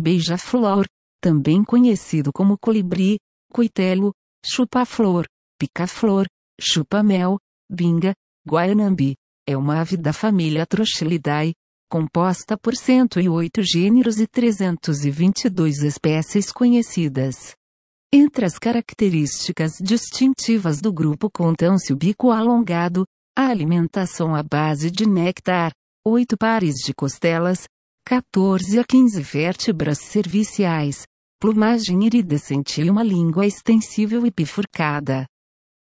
beija-flor, também conhecido como colibri, coitelo, chupa-flor, pica-flor, chupa-mel, binga, guaianambi, é uma ave da família Trochilidae, composta por 108 gêneros e 322 espécies conhecidas. Entre as características distintivas do grupo contam-se o bico alongado, a alimentação à base de néctar, oito pares de costelas, 14 a 15 vértebras cerviciais, plumagem iridescente e uma língua extensível e bifurcada.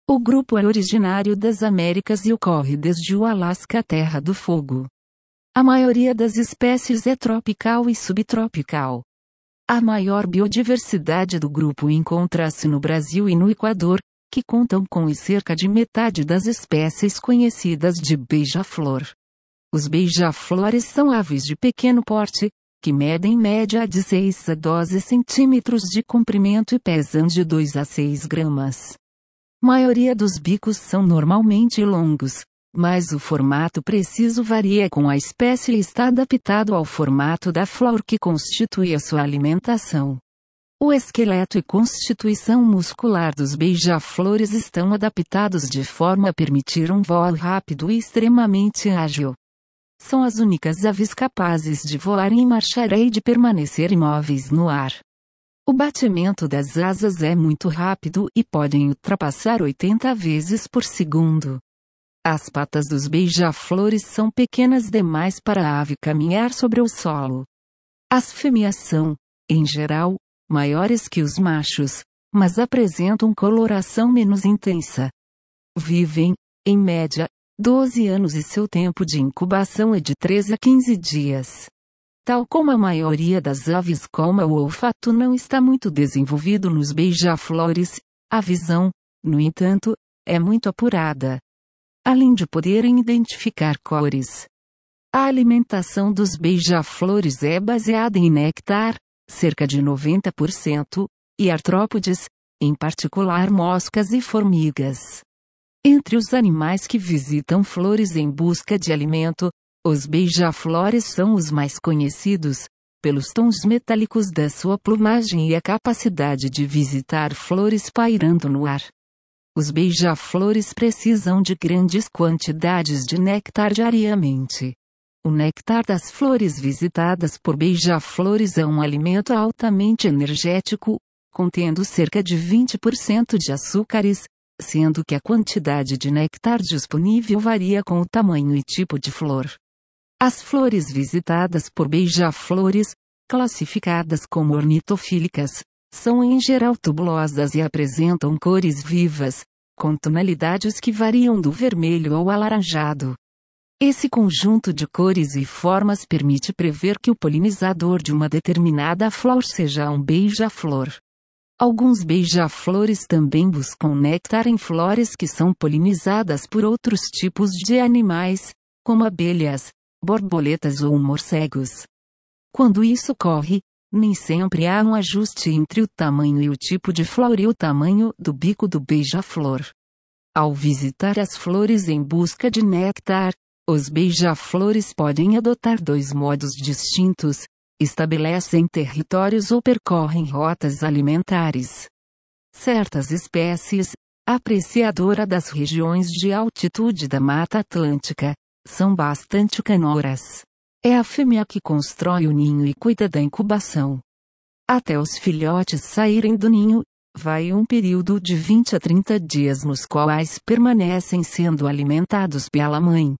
O grupo é originário das Américas e ocorre desde o Alasca à Terra do Fogo. A maioria das espécies é tropical e subtropical. A maior biodiversidade do grupo encontra-se no Brasil e no Equador, que contam com cerca de metade das espécies conhecidas de beija-flor. Os beija-flores são aves de pequeno porte, que medem média de 6 a 12 centímetros de comprimento e pesam de 2 a 6 gramas. Maioria dos bicos são normalmente longos, mas o formato preciso varia com a espécie e está adaptado ao formato da flor que constitui a sua alimentação. O esqueleto e constituição muscular dos beija-flores estão adaptados de forma a permitir um voo rápido e extremamente ágil. São as únicas aves capazes de voar em marchar e de permanecer imóveis no ar. O batimento das asas é muito rápido e podem ultrapassar 80 vezes por segundo. As patas dos beija-flores são pequenas demais para a ave caminhar sobre o solo. As fêmeas são, em geral, maiores que os machos, mas apresentam coloração menos intensa. Vivem, em média, 12 anos e seu tempo de incubação é de 3 a 15 dias. Tal como a maioria das aves coma o olfato não está muito desenvolvido nos beija-flores, a visão, no entanto, é muito apurada. Além de poderem identificar cores. A alimentação dos beija-flores é baseada em néctar, cerca de 90%, e artrópodes, em particular moscas e formigas. Entre os animais que visitam flores em busca de alimento, os beija-flores são os mais conhecidos, pelos tons metálicos da sua plumagem e a capacidade de visitar flores pairando no ar. Os beija-flores precisam de grandes quantidades de néctar diariamente. O néctar das flores visitadas por beija-flores é um alimento altamente energético, contendo cerca de 20% de açúcares, sendo que a quantidade de néctar disponível varia com o tamanho e tipo de flor. As flores visitadas por beija-flores, classificadas como ornitofílicas, são em geral tubulosas e apresentam cores vivas, com tonalidades que variam do vermelho ao alaranjado. Esse conjunto de cores e formas permite prever que o polinizador de uma determinada flor seja um beija-flor. Alguns beija-flores também buscam néctar em flores que são polinizadas por outros tipos de animais, como abelhas, borboletas ou morcegos. Quando isso ocorre, nem sempre há um ajuste entre o tamanho e o tipo de flor e o tamanho do bico do beija-flor. Ao visitar as flores em busca de néctar, os beija-flores podem adotar dois modos distintos, estabelecem territórios ou percorrem rotas alimentares. Certas espécies, apreciadora das regiões de altitude da Mata Atlântica, são bastante canoras. É a fêmea que constrói o ninho e cuida da incubação. Até os filhotes saírem do ninho, vai um período de 20 a 30 dias nos quais permanecem sendo alimentados pela mãe.